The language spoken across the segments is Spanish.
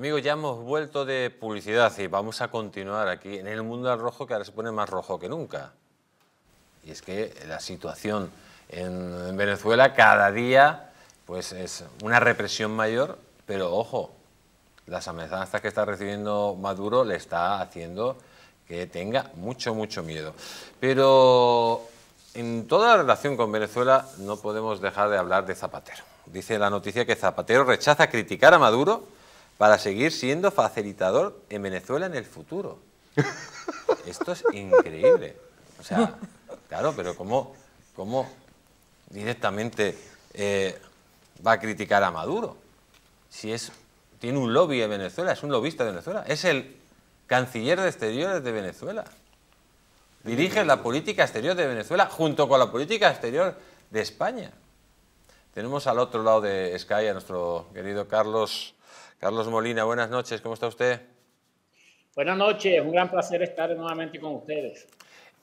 Amigos, ya hemos vuelto de publicidad y vamos a continuar aquí en el mundo al rojo que ahora se pone más rojo que nunca. Y es que la situación en Venezuela cada día pues es una represión mayor, pero ojo, las amenazas que está recibiendo Maduro le está haciendo que tenga mucho, mucho miedo. Pero en toda la relación con Venezuela no podemos dejar de hablar de Zapatero. Dice la noticia que Zapatero rechaza criticar a Maduro para seguir siendo facilitador en Venezuela en el futuro. Esto es increíble. O sea, claro, pero ¿cómo, directamente eh, va a criticar a Maduro? Si es, tiene un lobby en Venezuela, es un lobista de Venezuela, es el canciller de exteriores de Venezuela. Dirige la política exterior de Venezuela junto con la política exterior de España. Tenemos al otro lado de Sky a nuestro querido Carlos Carlos Molina, buenas noches, ¿cómo está usted? Buenas noches, un gran placer estar nuevamente con ustedes.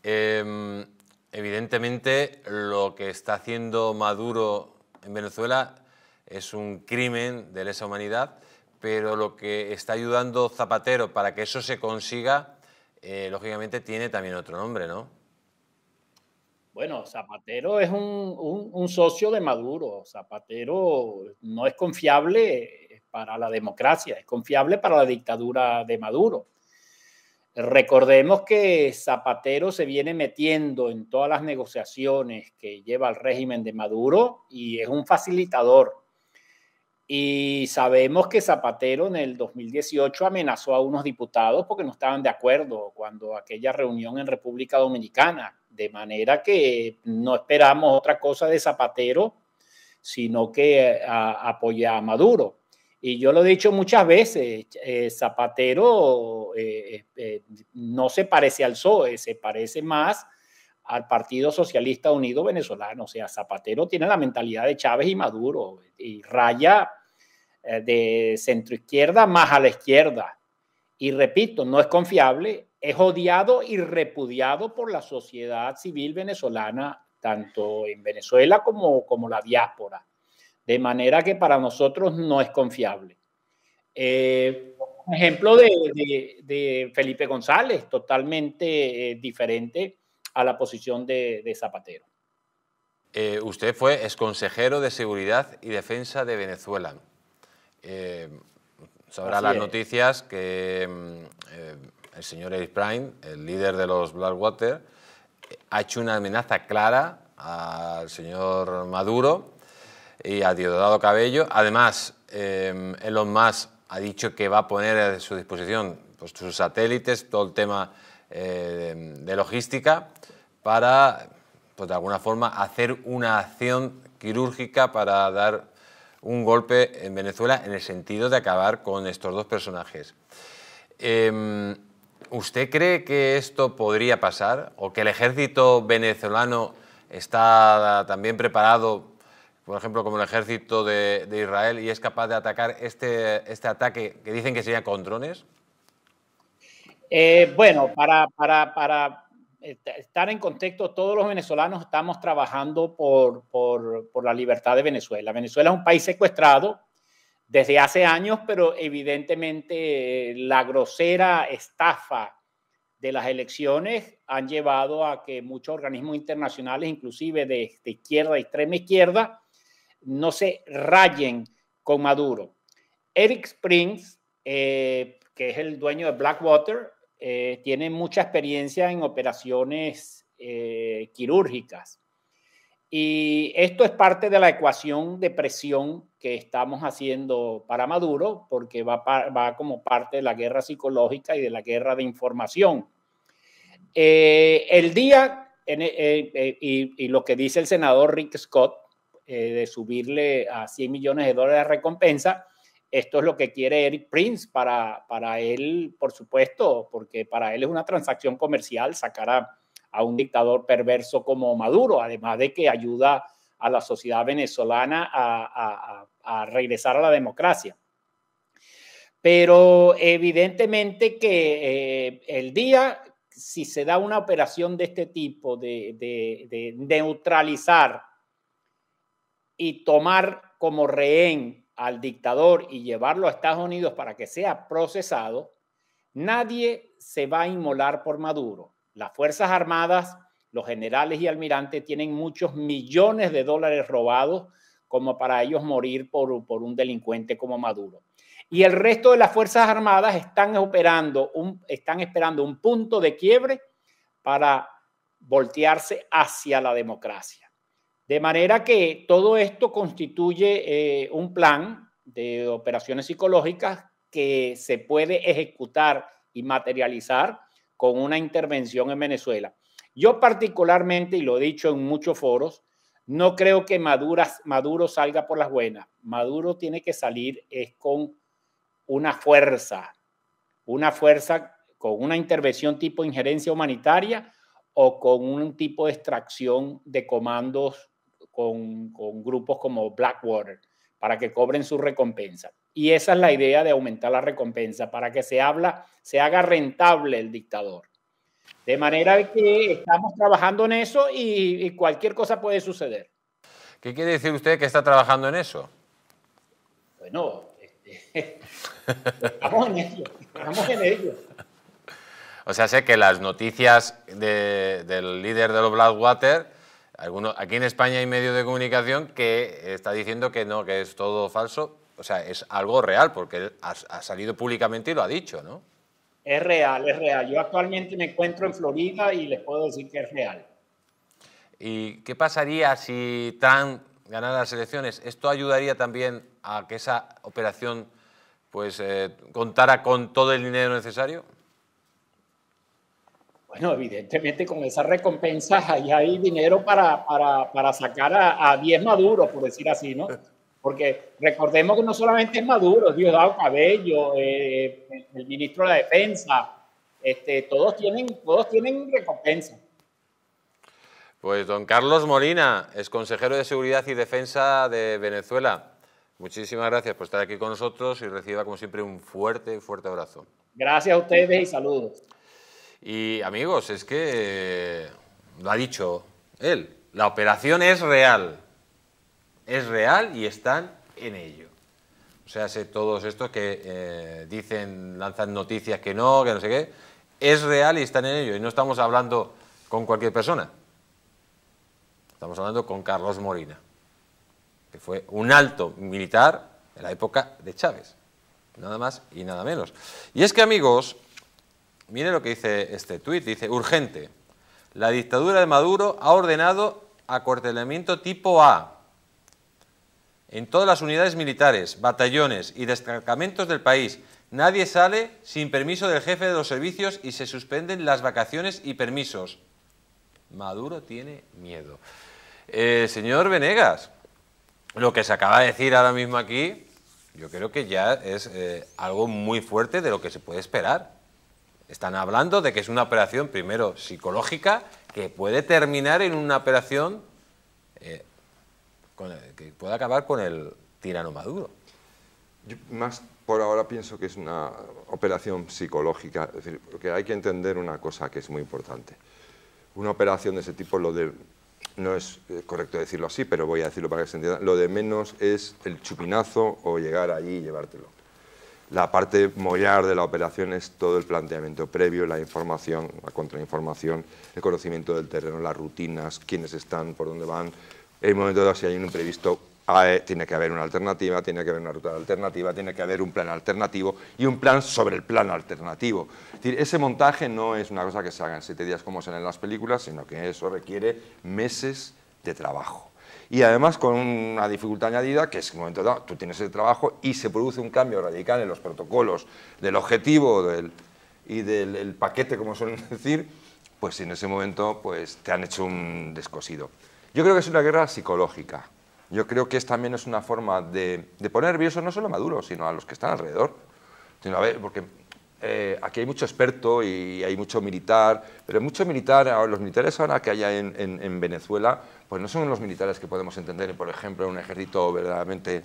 Em, evidentemente, lo que está haciendo Maduro en Venezuela es un crimen de lesa humanidad, pero lo que está ayudando Zapatero para que eso se consiga, eh, lógicamente tiene también otro nombre, ¿no? Bueno, Zapatero es un, un socio de Maduro. Zapatero no es confiable para la democracia, es confiable para la dictadura de Maduro. Recordemos que Zapatero se viene metiendo en todas las negociaciones que lleva el régimen de Maduro y es un facilitador. Y sabemos que Zapatero en el 2018 amenazó a unos diputados porque no estaban de acuerdo cuando aquella reunión en República Dominicana. De manera que no esperamos otra cosa de Zapatero, sino que eh, apoya a Maduro. Y yo lo he dicho muchas veces, eh, Zapatero eh, eh, no se parece al PSOE, se parece más al Partido Socialista Unido Venezolano. O sea, Zapatero tiene la mentalidad de Chávez y Maduro y raya de izquierda más a la izquierda. Y repito, no es confiable, es odiado y repudiado por la sociedad civil venezolana, tanto en Venezuela como, como la diáspora. De manera que para nosotros no es confiable. Eh, ejemplo de, Felipe González, totalmente eh, diferente a la posición de, Zapatero. Eh, usted fue exconsejero de Seguridad y Defensa de Venezuela. sabrá las noticias que mm, el señor Eric Prime, el líder de los Blackwater, ha hecho una amenaza clara al señor Maduro y a Diodorado Cabello. Además, em, Elon Musk ha dicho que va a poner a su disposición pues, sus satélites, todo el tema em, de logística, para, pues, de alguna forma, hacer una acción quirúrgica para dar un golpe en Venezuela en el sentido de acabar con estos dos personajes. Em, ¿Usted cree que esto podría pasar o que el ejército venezolano está también preparado por ejemplo, como el ejército de, Israel y es capaz de atacar este, este ataque que dicen que sería con drones? Eh, bueno, para, para, para, estar en contexto, todos los venezolanos estamos trabajando por, por, por la libertad de Venezuela. Venezuela es un país secuestrado desde hace años, pero evidentemente eh, la grosera estafa de las elecciones han llevado a que muchos organismos internacionales, inclusive de, de izquierda, extrema izquierda, no se rayen con Maduro. Eric Springs, eh, que es el dueño de Blackwater, eh, tiene mucha experiencia en operaciones eh, quirúrgicas. Y esto es parte de la ecuación de presión que estamos haciendo para Maduro, porque va, como parte de la guerra psicológica y de la guerra de información. el día, y, lo que dice el senador Rick Scott, eh, de subirle a 100 millones de dólares de recompensa. Esto es lo que quiere Eric Prince para, para él, por supuesto, porque para él es una transacción comercial sacar a, a un dictador perverso como Maduro, además de que ayuda a la sociedad venezolana a, regresar a la democracia. Pero evidentemente que eh, el día, si se da una operación de este tipo, de, de neutralizar y tomar como rehén al dictador y llevarlo a Estados Unidos para que sea procesado, nadie se va a inmolar por Maduro. Las Fuerzas Armadas, los generales y almirantes tienen muchos millones de dólares robados como para ellos morir por, por un delincuente como Maduro. Y el resto de las Fuerzas Armadas están, operando están esperando un punto de quiebre para voltearse hacia la democracia. De manera que todo esto constituye eh, un plan de operaciones psicológicas que se puede ejecutar y materializar con una intervención en Venezuela. Yo particularmente, y lo he dicho en muchos foros, no creo que Maduro salga por las buenas. Maduro tiene que salir con una fuerza, una fuerza con una intervención tipo injerencia humanitaria o con un tipo de extracción de comandos con, grupos como Blackwater para que cobren su recompensa. Y esa es la idea de aumentar la recompensa para que se, habla, se haga rentable el dictador. De manera que estamos trabajando en eso y, cualquier cosa puede suceder. ¿Qué quiere decir usted que está trabajando en eso? Bueno, este, estamos en ello, estamos en ello. O sea, sé que las noticias del líder de los Blackwater aquí en España hay medios de comunicación que está diciendo que no, que es todo falso. O sea, es algo real, porque él ha, salido públicamente y lo ha dicho, ¿no? Es real, es real. Yo actualmente me encuentro en Florida y les puedo decir que es real. ¿Y qué pasaría si Trump ganara las elecciones? ¿Esto ayudaría también a que esa operación pues, eh, contara con todo el dinero necesario? Bueno, evidentemente con esa recompensa ahí hay dinero para, para, sacar a, a 10 maduros, por decir así, ¿no? Porque recordemos que no solamente es Maduro, Diosdado Cabello, eh, el ministro de la Defensa, este, todos, tienen, todos tienen recompensa. Pues don Carlos Molina es consejero de Seguridad y Defensa de Venezuela. Muchísimas gracias por estar aquí con nosotros y reciba como siempre un fuerte, fuerte abrazo. Gracias a ustedes y saludos. Y amigos, es que lo ha dicho él, la operación es real, es real y están en ello. O sea, sé todos estos que eh, dicen, lanzan noticias que no, que no sé qué, es real y están en ello. Y no estamos hablando con cualquier persona. Estamos hablando con Carlos Morina, que fue un alto militar en la época de Chávez. Nada más y nada menos. Y es que, amigos, Mire lo que dice este tuit, dice, urgente, la dictadura de Maduro ha ordenado acuartelamiento tipo A en todas las unidades militares, batallones y destacamentos del país. Nadie sale sin permiso del jefe de los servicios y se suspenden las vacaciones y permisos. Maduro tiene miedo. Eh, señor Venegas, lo que se acaba de decir ahora mismo aquí, yo creo que ya es eh, algo muy fuerte de lo que se puede esperar. Están hablando de que es una operación, primero, psicológica, que puede terminar en una operación eh, que puede acabar con el tirano Maduro. Yo más por ahora pienso que es una operación psicológica, es decir, porque hay que entender una cosa que es muy importante. Una operación de ese tipo, lo de, no es correcto decirlo así, pero voy a decirlo para que se entienda, lo de menos es el chupinazo o llegar allí y llevártelo. La parte mollar de la operación es todo el planteamiento previo, la información, la contrainformación, el conocimiento del terreno, las rutinas, quiénes están, por dónde van. En el momento de si hay un imprevisto, tiene que haber una alternativa, tiene que haber una ruta alternativa, tiene que haber un plan alternativo y un plan sobre el plan alternativo. Es decir, ese montaje no es una cosa que se haga en siete días como se en las películas, sino que eso requiere meses de trabajo y además con una dificultad añadida que es que en un momento dado tú tienes el trabajo y se produce un cambio radical en los protocolos del objetivo y del paquete, como suelen decir, pues en ese momento pues, te han hecho un descosido. Yo creo que es una guerra psicológica. Yo creo que también es una forma de, poner nervioso no solo a Maduro, sino a los que están alrededor. a ver, porque eh, aquí hay mucho experto y hay mucho militar, pero mucho militar, ah, los militares ahora que hay en, Venezuela, pues no son los militares que podemos entender, por ejemplo, un ejército verdaderamente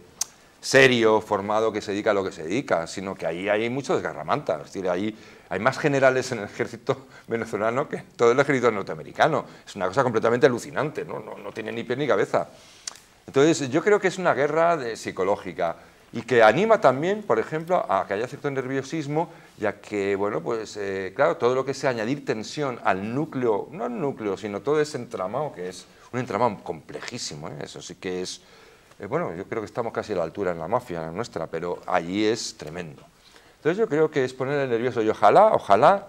serio, formado, que se dedica a lo que se dedica, sino que ahí hay mucho desgarramanta, es decir, ahí hay más generales en el ejército venezolano que todo el ejército norteamericano, es una cosa completamente alucinante, no, tiene ni pie ni cabeza. Entonces, yo creo que es una guerra de, psicológica, y que anima también, por ejemplo, a que haya cierto nerviosismo, ya que, bueno, pues eh, claro, todo lo que sea añadir tensión al núcleo, no al núcleo, sino todo ese entramado, que es un entramado complejísimo, ¿eh? eso sí que es, eh, bueno, yo creo que estamos casi a la altura en la mafia nuestra, pero allí es tremendo. Entonces yo creo que es poner el nervioso y ojalá, ojalá,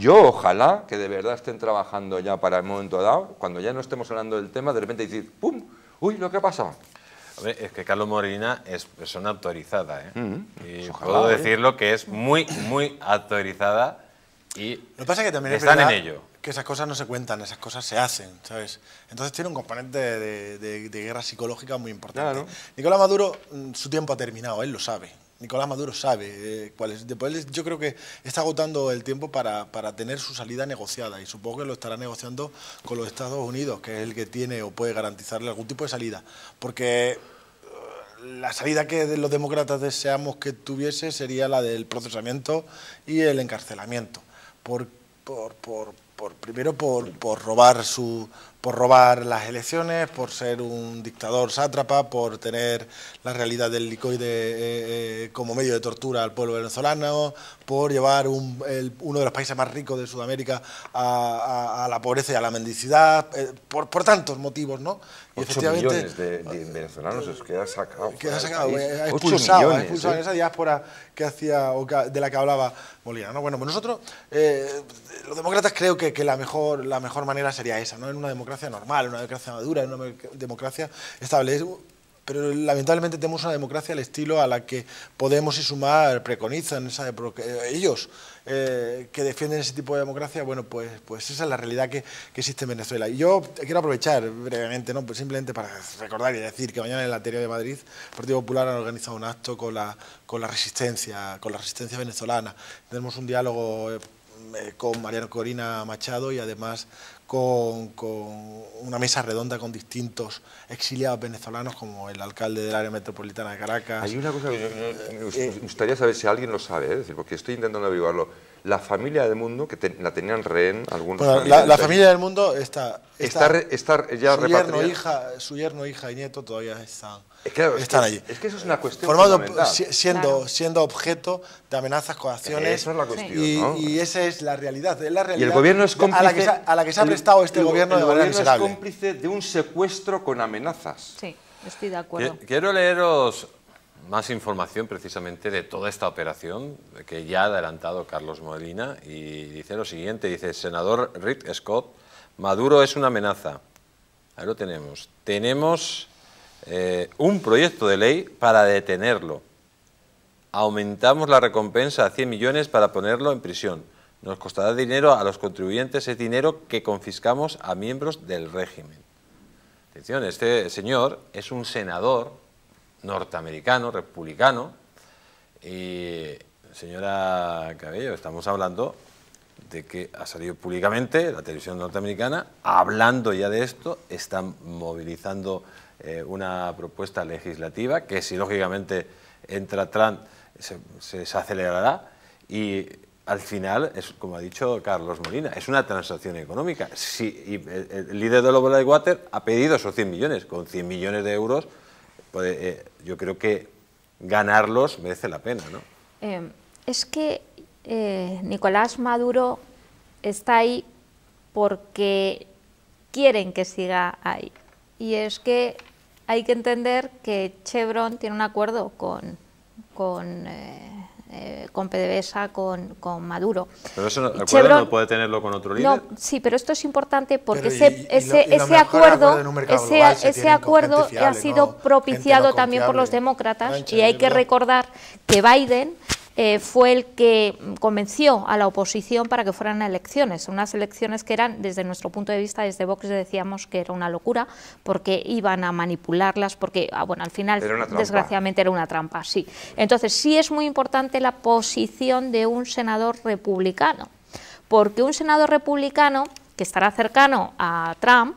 yo ojalá que de verdad estén trabajando ya para el momento dado, cuando ya no estemos hablando del tema, de repente decir, ¡pum! ¡Uy, lo que ha pasado! es que Carlos Morina es persona autorizada, ¿eh? mm, y pues puedo ¿eh? decirlo que es muy, muy autorizada y Lo pasa que también es en Que esas cosas no se cuentan, esas cosas se hacen, ¿sabes? Entonces tiene un componente de, guerra psicológica muy importante. Nicolás Maduro, mm, su tiempo ha terminado, él lo sabe. Nicolás Maduro sabe eh, cuál es. Después yo creo que está agotando el tiempo para, tener su salida negociada y supongo que lo estará negociando con los Estados Unidos, que es el que tiene o puede garantizarle algún tipo de salida. Porque eh, la salida que los demócratas deseamos que tuviese sería la del procesamiento y el encarcelamiento. Por, por, por, primero por, por robar su, por robar las elecciones, por ser un dictador sátrapa, por tener la realidad del licoide eh, eh, como medio de tortura al pueblo venezolano, por llevar uno de los países más ricos de Sudamérica a, la pobreza y a la mendicidad, eh, por, tantos motivos, ¿no? Y 8 millones de, venezolanos queda sacado. sacado, ha expulsado, millones, en esa diáspora que hacía, de la que hablaba Molina. Bueno, pues nosotros, los demócratas, creo que, que, la, mejor, la mejor manera sería esa, ¿no? En una democracia normal, una democracia madura, una democracia estable, Pero lamentablemente tenemos una democracia al estilo a la que Podemos y Sumar preconizan, esa eh, ellos eh, que defienden ese tipo de democracia, bueno, pues, pues esa es la realidad que, que existe en Venezuela. Y yo quiero aprovechar brevemente, ¿no? Pues simplemente para recordar y decir que mañana en la Teoría de Madrid el Partido Popular ha organizado un acto con la, con la resistencia, con la resistencia venezolana. Tenemos un diálogo eh, eh, con Mariano Corina Machado y además con, con, una mesa redonda con distintos exiliados venezolanos como el alcalde del área metropolitana de Caracas. Hay una cosa que eh, me eh, gustaría saber si alguien lo sabe, porque estoy intentando averiguarlo. La familia del mundo, que la tenían rehén algunos... la, familia del mundo está... Está, está, su hija, su yerno, hija y nieto todavía están están allí. Es que eso es una cuestión Formado, siendo, siendo objeto de amenazas, coacciones. Esa es la cuestión, y, ¿no? y, esa es la realidad, Y el gobierno es cómplice. A la que se ha, la que se ha prestado este gobierno de gobierno es cómplice de un secuestro con amenazas. Sí, estoy de acuerdo. Quiero leeros más información precisamente de toda esta operación que ya ha adelantado Carlos Molina y dice lo siguiente, dice, senador Rick Scott, Maduro es una amenaza. Ahí lo tenemos. Tenemos eh, un proyecto de ley para detenerlo. Aumentamos la recompensa a 100 millones para ponerlo en prisión. Nos costará dinero a los contribuyentes, es dinero que confiscamos a miembros del régimen. este señor es un senador norteamericano, republicano, y señora Cabello, estamos hablando de que ha salido públicamente la televisión norteamericana hablando ya de esto, están movilizando eh, una propuesta legislativa que si lógicamente entra Trump se, acelerará y al final, es, como ha dicho Carlos Molina, es una transacción económica. Si, el, líder de Lobo Water ha pedido esos 100 millones. Con 100 millones de euros, eh, yo creo que ganarlos merece la pena. ¿no? Eh, es que Nicolás Maduro está ahí porque quieren que siga ahí y es que hay que entender que Chevron tiene un acuerdo con, con eh, eh, con PDVSA, con, Maduro. Pero eso no, no puede tenerlo con otro líder. sí, pero esto es importante porque ese, ese, ese acuerdo, ese, acuerdo ha sido propiciado también por los demócratas y hay que recordar que Biden eh, fue el que convenció a la oposición para que fueran elecciones, unas elecciones que eran, desde nuestro punto de vista, desde Vox decíamos que era una locura, porque iban a manipularlas, porque, ah, bueno, al final, desgraciadamente, era una trampa, Entonces, sí es muy importante la posición de un senador republicano, porque un senador republicano que estará cercano a Trump,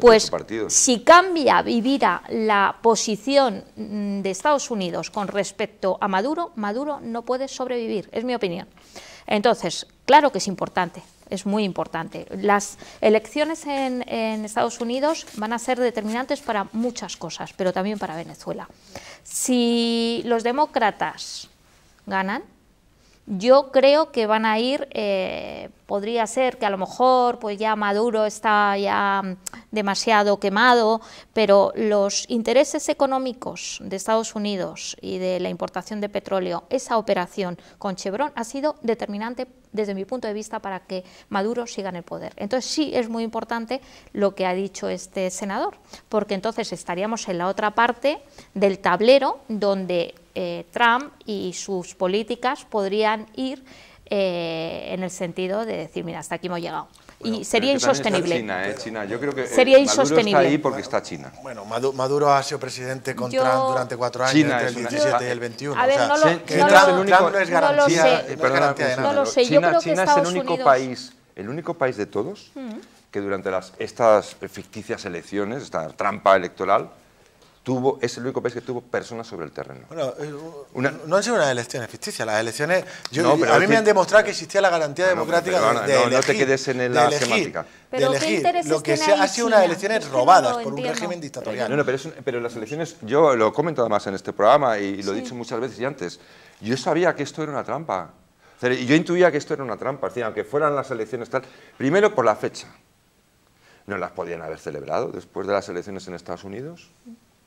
pues si cambia vivirá la posición mm, de Estados Unidos con respecto a Maduro, Maduro no puede sobrevivir, es mi opinión. Entonces, claro que es importante, es muy importante. Las elecciones en, Estados Unidos van a ser determinantes para muchas cosas, pero también para Venezuela. Si los demócratas ganan, yo creo que van a ir eh, podría ser que a lo mejor pues ya Maduro está ya demasiado quemado, pero los intereses económicos de Estados Unidos y de la importación de petróleo, esa operación con Chevron ha sido determinante desde mi punto de vista para que Maduro siga en el poder. Entonces sí es muy importante lo que ha dicho este senador, porque entonces estaríamos en la otra parte del tablero donde eh, Trump y sus políticas podrían ir eh, en el sentido de decir, mira, hasta aquí hemos llegado. y sería insostenible. China, ¿eh? China, yo creo que eh, sería Maduro insostenible. está ahí porque está China. Bueno, Maduro ha sido presidente con Trump durante cuatro años, entre el 17 y el 21. o sea, Trump, único, no es garantía, no sé, eh, de nada. No lo sé, yo China, China es el único país, el único país de todos, mm. que durante las, estas ficticias elecciones, esta trampa electoral, tuvo, es el único país que tuvo personas sobre el terreno. Eh, no han sido unas elecciones ficticias. Las elecciones. Yo, a mí me han demostrado que existía la garantía ah, democrática de, elegir. no, te quedes en la de elegir. lo que sea, ha sido unas elecciones robadas por un régimen dictatorial. No, pero, las elecciones, yo lo he comentado más en este programa y lo he dicho muchas veces y antes. Yo sabía que esto era una trampa. yo intuía que esto era una trampa, aunque fueran las elecciones tal. Primero por la fecha. ¿No las podían haber celebrado después de las elecciones en Estados Unidos?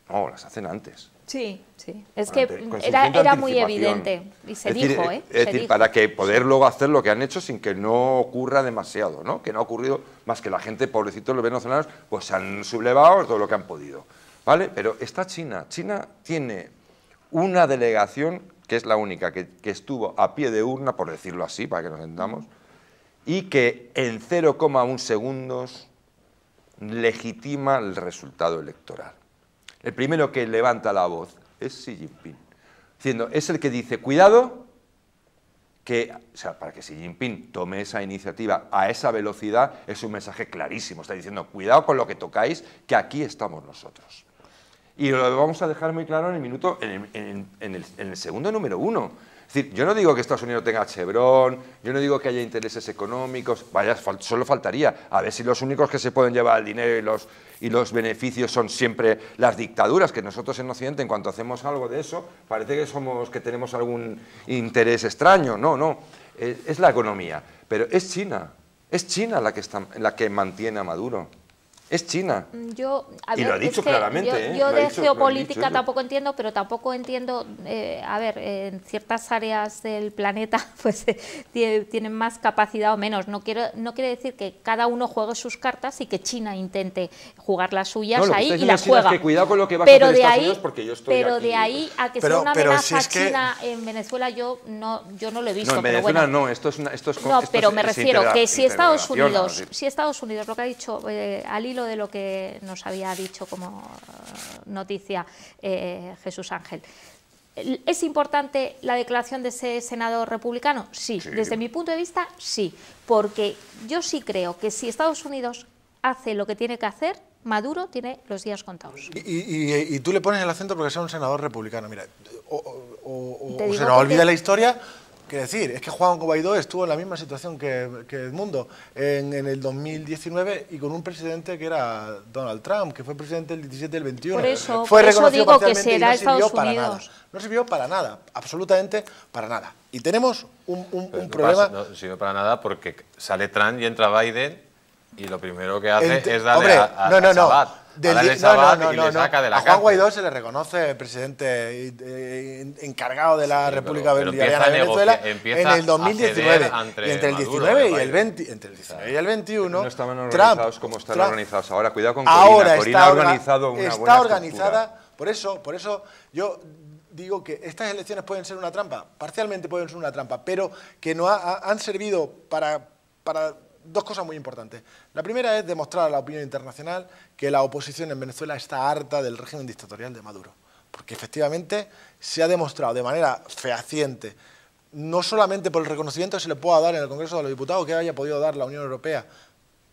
No, las hacen antes. Sí, sí. Es que era, muy evidente y se dijo, ¿eh? Es decir, para que poder luego hacer lo que han hecho sin que no ocurra demasiado, ¿no? Que no ha ocurrido más que la gente, pobrecitos los venezolanos, pues se han sublevado todo lo que han podido, ¿vale? Pero está China. China tiene una delegación, que es la única, que, que estuvo a pie de urna, por decirlo así, para que nos entendamos, y que en 0,1 segundos legitima el resultado electoral. El primero que levanta la voz es Xi Jinping. es el que dice, cuidado, que, sea, para que Xi Jinping tome esa iniciativa a esa velocidad, es un mensaje clarísimo. Está diciendo, cuidado con lo que tocáis, que aquí estamos nosotros. Y lo vamos a dejar muy claro en el minuto, en el segundo número uno. Es decir, yo no digo que Estados Unidos tenga Chevron, yo no digo que haya intereses económicos, vaya, solo faltaría. A ver si los únicos que se pueden llevar el dinero y los, y los beneficios son siempre las dictaduras, que nosotros en Occidente, en cuanto hacemos algo de eso, parece que somos que tenemos algún interés extraño. No, no, es, la economía. Pero es China, es China la que, está, la que mantiene a Maduro es China. Mm, yo, y lo ha ¿eh? dicho claramente. Yo, de geopolítica tampoco entiendo, pero tampoco entiendo, eh, a ver, en ciertas áreas del planeta pues eh, tienen más capacidad o menos. No, quiero, no quiere decir que cada uno juegue sus cartas y que China intente jugar las suyas ahí y las juega. con lo que de ahí, Pero de ahí a que sea una amenaza China en Venezuela yo no, yo no lo he visto. No, Venezuela no, esto es, esto es No, pero me refiero que si Estados Unidos, si Estados Unidos, lo que ha dicho eh, Ali de lo que nos había dicho como eh, noticia eh, Jesús Ángel. ¿Es importante la declaración de ese senador republicano? Sí. desde mi punto de vista, sí, porque yo sí creo que si Estados Unidos hace lo que tiene que hacer, Maduro tiene los días contados. Y, tú le pones el acento porque sea un senador republicano. Mira, o se nos olvida la historia Quiero decir, es que Juan Guaidó estuvo en la misma situación que, que Edmundo en, en, el 2019 y con un presidente que era Donald Trump, que fue presidente el 17 del 21. Por eso, fue reconocido digo que será no Estados Unidos. Para nada, no sirvió para nada, absolutamente para nada. Y tenemos un, problema... no sirvió para nada porque sale Trump y entra Biden y lo primero que hace es darle a, a, no, no, no, no, y A Guaidó se le reconoce el presidente eh, encargado de la República de Venezuela en el 2019. Entre el 19 y el 20, entre el y el 21 no estaban organizados como están organizados ahora. Cuidado con Corina. Ahora está, organizado está organizada. Por eso, por eso yo digo que estas elecciones pueden ser una trampa, parcialmente pueden ser una trampa, pero que no han servido para, para dos cosas muy importantes. La primera es demostrar a la opinión internacional que la oposición en Venezuela está harta del régimen dictatorial de Maduro. Porque efectivamente se ha demostrado de manera fehaciente, no solamente por el reconocimiento que se le pueda dar en el Congreso de los Diputados, que haya podido dar la Unión Europea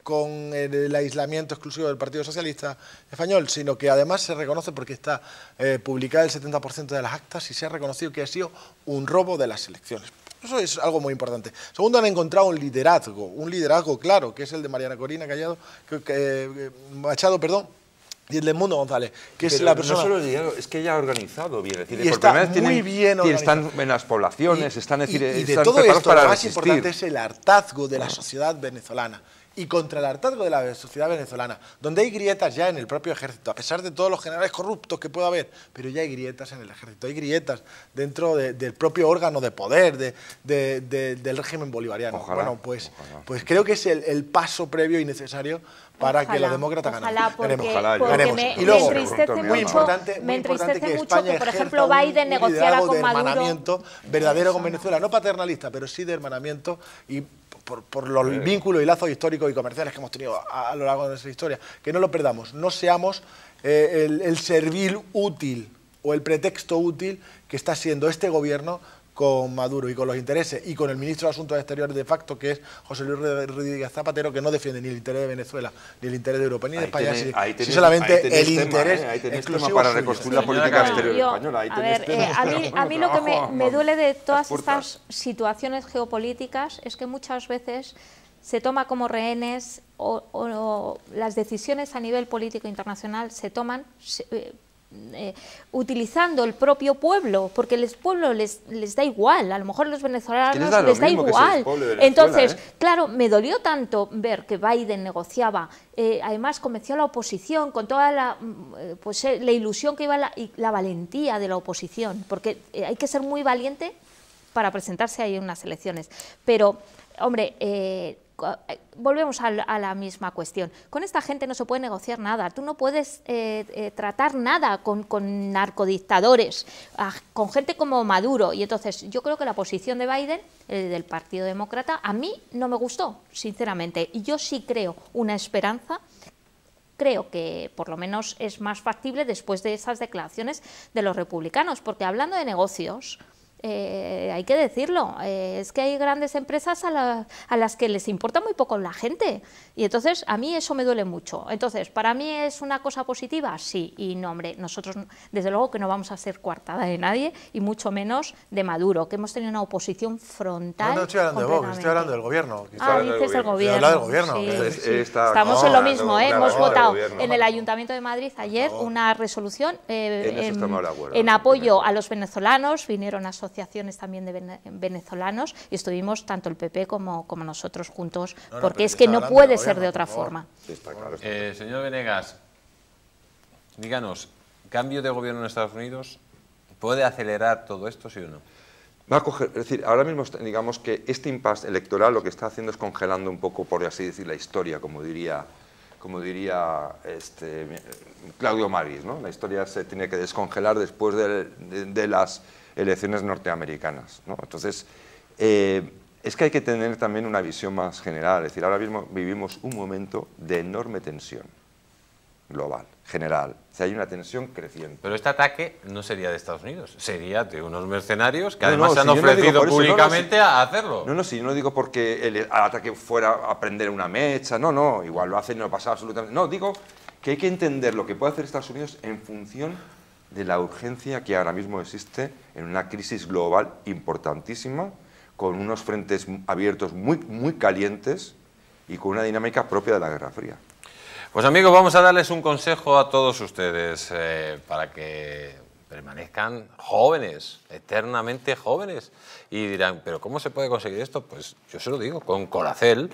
con el, aislamiento exclusivo del Partido Socialista Español, sino que además se reconoce porque está eh, publicada el 70% de las actas y se ha reconocido que ha sido un robo de las elecciones. Eso es algo muy importante. Segundo, han encontrado un liderazgo, un liderazgo claro, que es el de Mariana Corina Callado, que, eh, Machado, perdón, y el de Mundo González, que es la persona... es que ella ha organizado bien. Es decir, y bien Están en las poblaciones, están... Es decir, y, y de todo esto, lo más importante es el hartazgo de la sociedad venezolana y contra el hartazgo de la sociedad venezolana, donde hay grietas ya en el propio ejército, a pesar de todos los generales corruptos que pueda haber, pero ya hay grietas en el ejército, hay grietas dentro del propio órgano de poder de, del régimen bolivariano. bueno, pues, pues creo que es el, paso previo y necesario para que la demócrata ganen. Ojalá, porque, porque me, y luego, entristece mucho, que, España por ejemplo, Biden negociara con Maduro. hermanamiento verdadero con Venezuela, no paternalista, pero sí de hermanamiento y por, los vínculos y lazos históricos y comerciales que hemos tenido a, lo largo de nuestra historia. Que no lo perdamos, no seamos eh, el, el servil útil o el pretexto útil que está siendo este gobierno con Maduro y con los intereses y con el ministro de Asuntos Exteriores de facto, que es José Luis Rodríguez Zapatero, que no defiende ni el interés de Venezuela, ni el interés de Europa, ni de España, solamente el interés eh, para reconstruir la política exterior española. Eh, a, mí, lo que me, duele de todas estas situaciones geopolíticas es que muchas veces se toma como rehenes o, las decisiones a nivel político internacional se toman eh, eh, utilizando el propio pueblo, porque el pueblo les, les da igual, a lo mejor los venezolanos les da, igual. Entonces, ¿eh? claro, me dolió tanto ver que Biden negociaba, eh, además convenció a la oposición con toda la, mm, pues, la ilusión que iba y la valentía de la oposición, porque hay que ser muy valiente para presentarse ahí en unas elecciones. Pero, hombre, eh, volvemos a, la misma cuestión. Con esta gente no se puede negociar nada. Tú no puedes eh, eh, tratar nada con, narcodictadores, con gente como Maduro. Y entonces yo creo que la posición de Biden, del Partido Demócrata, a mí no me gustó, sinceramente. Y yo sí creo una esperanza creo que por lo menos es más factible después de esas declaraciones de los republicanos, porque hablando de negocios, eh, hay que decirlo, eh, es que hay grandes empresas a, las que les importa muy poco la gente y entonces a mí eso me duele mucho. Entonces, ¿para mí es una cosa positiva? Sí, y no, hombre, nosotros desde luego que no vamos a ser coartada de nadie y mucho menos de Maduro, que hemos tenido una oposición frontal. No, estoy hablando del gobierno. Ah, dices el gobierno. Estamos en lo mismo, eh, hemos votado en el Ayuntamiento de Madrid ayer una resolución eh, en, apoyo a los venezolanos, vinieron a asociar también de venezolanos y estuvimos tanto el PP como, como nosotros juntos, porque es que no puede ser de otra forma. Eh, señor Venegas, díganos, ¿cambio de gobierno en Estados Unidos puede acelerar todo esto, sí o no? Va a es decir, ahora mismo digamos que este impasse electoral lo que está haciendo es congelando un poco, por así decir, la historia, como diría, como diría este, eh, Claudio Maris, ¿no? La historia se tiene que descongelar después de las elecciones norteamericanas. ¿no? Entonces, eh, es que hay que tener también una visión más general, es decir, ahora mismo vivimos un momento de enorme tensión global, general. O sea, hay una tensión creciente. Pero este ataque no sería de Estados Unidos, sería de unos mercenarios que además se han ofrecido públicamente a hacerlo. No, no, si yo no digo porque el, el ataque fuera a prender una mecha, no, no, igual lo hacen y no pasa absolutamente. No, digo que hay que entender lo que puede hacer Estados Unidos en función de la urgencia que ahora mismo existe en una crisis global importantísima, con unos frentes abiertos muy, muy calientes y con una dinámica propia de la Guerra Fría. Pues amigos, vamos a darles un consejo a todos ustedes eh, para que permanezcan jóvenes, eternamente jóvenes. Y dirán, ¿pero cómo se puede conseguir esto? Pues yo se lo digo, con colacel...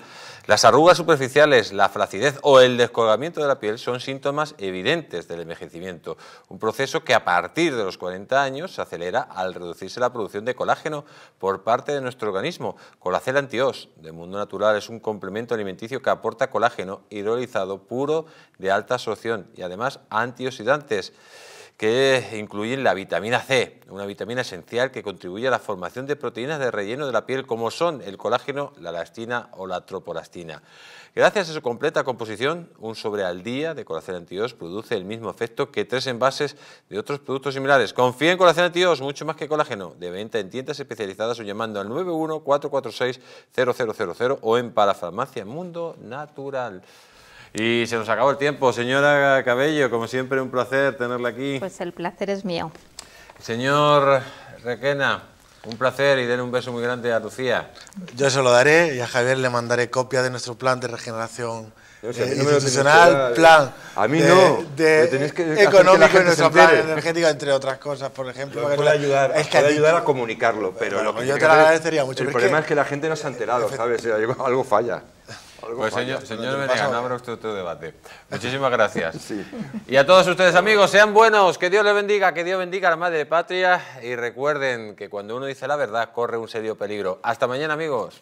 Las arrugas superficiales, la flacidez o el descolgamiento de la piel son síntomas evidentes del envejecimiento, un proceso que a partir de los 40 años se acelera al reducirse la producción de colágeno por parte de nuestro organismo. Colacel antios de Mundo Natural es un complemento alimenticio que aporta colágeno hidrolizado puro de alta absorción y además antioxidantes que incluyen la vitamina C, una vitamina esencial que contribuye a la formación de proteínas de relleno de la piel como son el colágeno, la elastina o la tropolastina. Gracias a su completa composición, un sobre al día de Colacel produce el mismo efecto que tres envases de otros productos similares. Confía en Colacel mucho más que colágeno, de venta en tiendas especializadas o llamando al 914460000 o en Parafarmacia Mundo Natural. Y se nos acabó el tiempo. Señora Cabello, como siempre, un placer tenerla aquí. Pues el placer es mío. Señor Requena, un placer y den un beso muy grande a Lucía. Yo se lo daré y a Javier le mandaré copia de nuestro plan de regeneración eh, institucional, ¿eh? plan a mí no, económico y plan energético, entre otras cosas, por ejemplo. Puede ayudar, ayudar a comunicarlo, pero, lo que yo te lo agradecería mucho. El problema es que la gente no se ha enterado, ¿sabes? Algo falla. Pues señor, señor no usted otro debate. Muchísimas gracias. Y a todos ustedes, amigos, sean buenos, que Dios les bendiga, que Dios bendiga a la Madre Patria y recuerden que cuando uno dice la verdad corre un serio peligro. Hasta mañana, amigos.